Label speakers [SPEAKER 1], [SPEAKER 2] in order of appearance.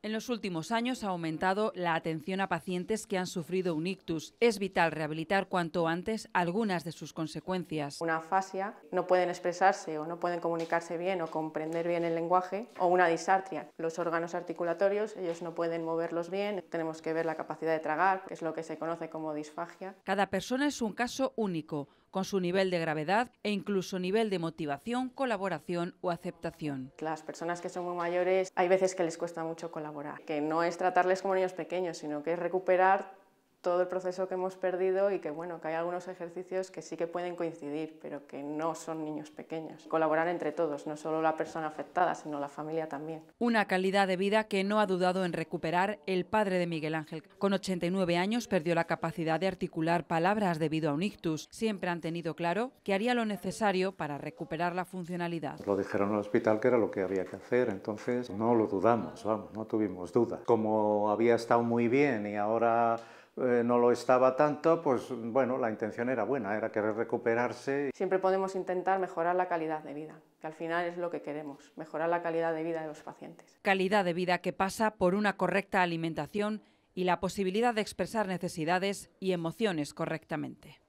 [SPEAKER 1] En los últimos años ha aumentado la atención a pacientes que han sufrido un ictus. Es vital rehabilitar cuanto antes algunas de sus consecuencias. Una afasia,
[SPEAKER 2] no pueden expresarse o no pueden comunicarse bien o comprender bien el lenguaje, o una disartria, los órganos articulatorios, ellos no pueden moverlos bien, tenemos que ver la capacidad de tragar, que es lo que se conoce como disfagia.
[SPEAKER 1] Cada persona es un caso único con su nivel de gravedad e incluso nivel de motivación, colaboración o aceptación.
[SPEAKER 2] Las personas que son muy mayores hay veces que les cuesta mucho colaborar, que no es tratarles como niños pequeños, sino que es recuperar todo el proceso que hemos perdido y que bueno, que hay algunos ejercicios que sí que pueden coincidir, pero que no son niños pequeños. Colaborar entre todos, no solo la persona afectada, sino la familia también.
[SPEAKER 1] Una calidad de vida que no ha dudado en recuperar el padre de Miguel Ángel. Con 89 años perdió la capacidad de articular palabras debido a un ictus. Siempre han tenido claro que haría lo necesario para recuperar la funcionalidad.
[SPEAKER 3] Lo dijeron en el hospital que era lo que había que hacer, entonces no lo dudamos, vamos, no tuvimos duda... Como había estado muy bien y ahora eh, no lo estaba tanto, pues bueno, la intención era buena, era querer recuperarse.
[SPEAKER 2] Siempre podemos intentar mejorar la calidad de vida, que al final es lo que queremos, mejorar la calidad de vida de los pacientes.
[SPEAKER 3] Calidad
[SPEAKER 1] de vida que pasa por una correcta alimentación y la posibilidad de expresar necesidades y emociones correctamente.